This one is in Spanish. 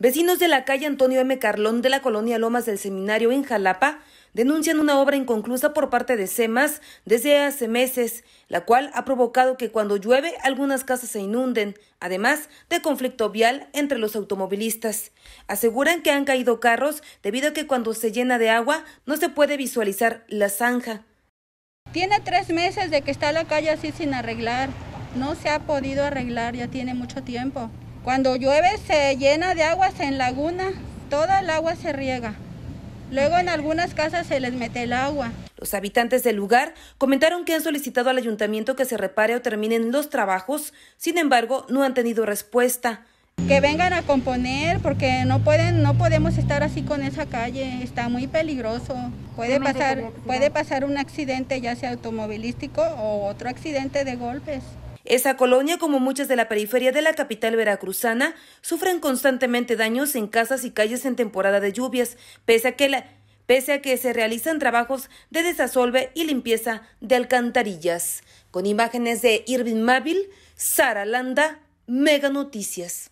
Vecinos de la calle Antonio M. Carlón de la colonia Lomas del Seminario en Jalapa denuncian una obra inconclusa por parte de CEMAS desde hace meses, la cual ha provocado que cuando llueve algunas casas se inunden, además de conflicto vial entre los automovilistas. Aseguran que han caído carros debido a que cuando se llena de agua no se puede visualizar la zanja. Tiene tres meses de que está la calle así sin arreglar. No se ha podido arreglar, ya tiene mucho tiempo. Cuando llueve se llena de aguas en laguna, toda el agua se riega. Luego en algunas casas se les mete el agua. Los habitantes del lugar comentaron que han solicitado al ayuntamiento que se repare o terminen los trabajos, sin embargo no han tenido respuesta. Que vengan a componer porque no pueden, no podemos estar así con esa calle, está muy peligroso. Puede pasar, puede pasar un accidente ya sea automovilístico o otro accidente de golpes. Esa colonia, como muchas de la periferia de la capital veracruzana, sufren constantemente daños en casas y calles en temporada de lluvias, pese a que se realizan trabajos de desasolve y limpieza de alcantarillas. Con imágenes de Irving Mabil, Sara Landa, Mega Noticias.